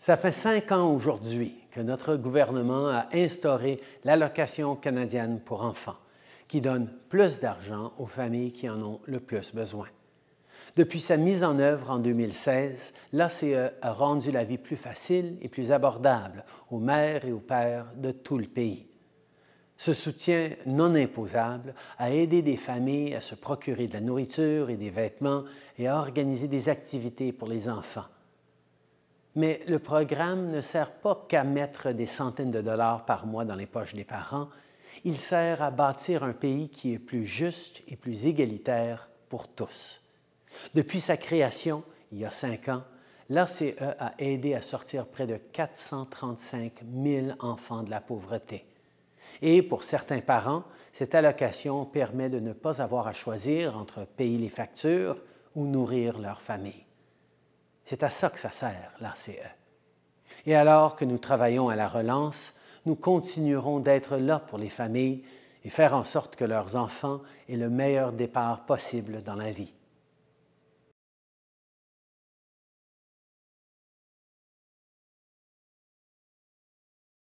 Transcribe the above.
Ça fait cinq ans aujourd'hui que notre gouvernement a instauré l'allocation canadienne pour enfants, qui donne plus d'argent aux familles qui en ont le plus besoin. Depuis sa mise en œuvre en 2016, l'ACE a rendu la vie plus facile et plus abordable aux mères et aux pères de tout le pays. Ce soutien non imposable a aidé des familles à se procurer de la nourriture et des vêtements et à organiser des activités pour les enfants mais le programme ne sert pas qu'à mettre des centaines de dollars par mois dans les poches des parents, il sert à bâtir un pays qui est plus juste et plus égalitaire pour tous. Depuis sa création, il y a cinq ans, l'ACE a aidé à sortir près de 435 000 enfants de la pauvreté. Et pour certains parents, cette allocation permet de ne pas avoir à choisir entre payer les factures ou nourrir leur famille. C'est à ça que ça sert, l'ACE. Et alors que nous travaillons à la relance, nous continuerons d'être là pour les familles et faire en sorte que leurs enfants aient le meilleur départ possible dans la vie.